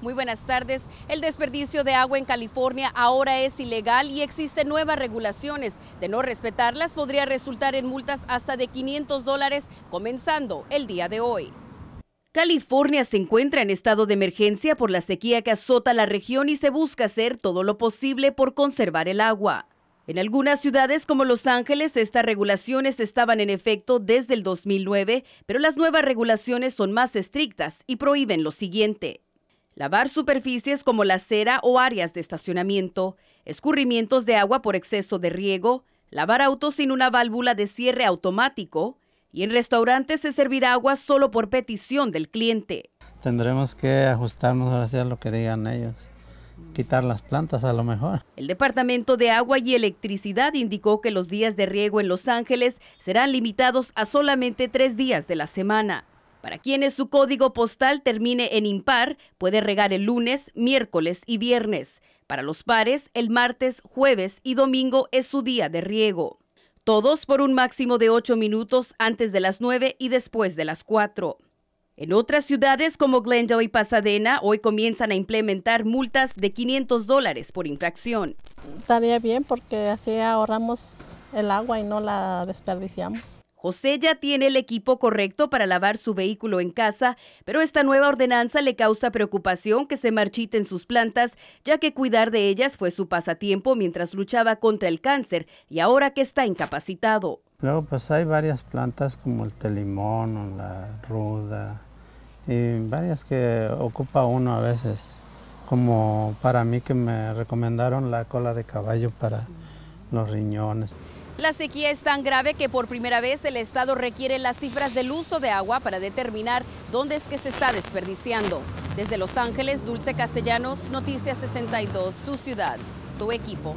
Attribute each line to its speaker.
Speaker 1: Muy buenas tardes. El desperdicio de agua en California ahora es ilegal y existen nuevas regulaciones. De no respetarlas podría resultar en multas hasta de 500 dólares comenzando el día de hoy. California se encuentra en estado de emergencia por la sequía que azota la región y se busca hacer todo lo posible por conservar el agua. En algunas ciudades como Los Ángeles, estas regulaciones estaban en efecto desde el 2009, pero las nuevas regulaciones son más estrictas y prohíben lo siguiente. Lavar superficies como la acera o áreas de estacionamiento, escurrimientos de agua por exceso de riego, lavar autos sin una válvula de cierre automático y en restaurantes se servirá agua solo por petición del cliente.
Speaker 2: Tendremos que ajustarnos a lo que digan ellos, quitar las plantas a lo mejor.
Speaker 1: El Departamento de Agua y Electricidad indicó que los días de riego en Los Ángeles serán limitados a solamente tres días de la semana. Para quienes su código postal termine en impar, puede regar el lunes, miércoles y viernes. Para los pares, el martes, jueves y domingo es su día de riego. Todos por un máximo de 8 minutos antes de las 9 y después de las 4. En otras ciudades como Glendale y Pasadena, hoy comienzan a implementar multas de 500 dólares por infracción. Estaría bien porque así ahorramos el agua y no la desperdiciamos. José ya tiene el equipo correcto para lavar su vehículo en casa, pero esta nueva ordenanza le causa preocupación que se marchiten sus plantas, ya que cuidar de ellas fue su pasatiempo mientras luchaba contra el cáncer y ahora que está incapacitado.
Speaker 2: Luego pues hay varias plantas como el telimón, la ruda y varias que ocupa uno a veces, como para mí que me recomendaron la cola de caballo para los riñones.
Speaker 1: La sequía es tan grave que por primera vez el Estado requiere las cifras del uso de agua para determinar dónde es que se está desperdiciando. Desde Los Ángeles, Dulce Castellanos, Noticias 62, tu ciudad, tu equipo.